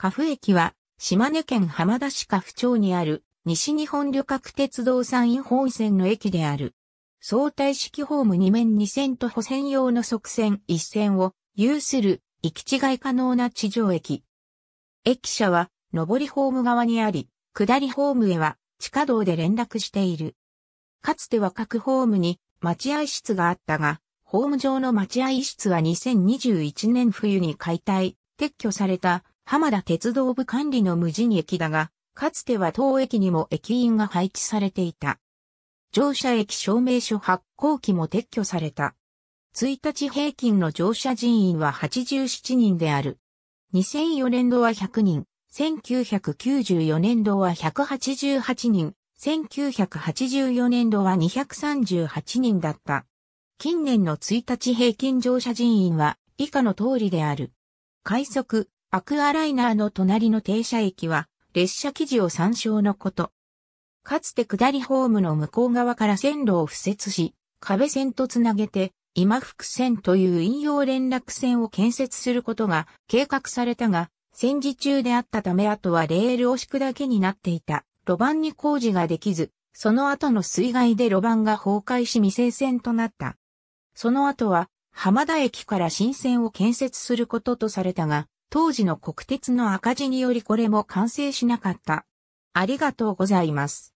加フ駅は、島根県浜田市加フ町にある、西日本旅客鉄道山陰本線の駅である。相対式ホーム2面2線と補線用の側線1線を有する行き違い可能な地上駅。駅舎は上りホーム側にあり、下りホームへは地下道で連絡している。かつては各ホームに待合室があったが、ホーム上の待合室は2021年冬に解体、撤去された浜田鉄道部管理の無人駅だが、かつては当駅にも駅員が配置されていた。乗車駅証明書発行機も撤去された。1日平均の乗車人員は87人である。2004年度は100人、1994年度は188人、1984年度は238人だった。近年の1日平均乗車人員は以下の通りである。快速、アクアライナーの隣の停車駅は、列車記事を参照のこと。かつて下りホームの向こう側から線路を敷設し、壁線とつなげて、今福線という引用連絡線を建設することが計画されたが、戦時中であったためあとはレールを敷くだけになっていた路盤に工事ができず、その後の水害で路盤が崩壊し未成線となった。その後は、浜田駅から新線を建設することとされたが、当時の国鉄の赤字によりこれも完成しなかった。ありがとうございます。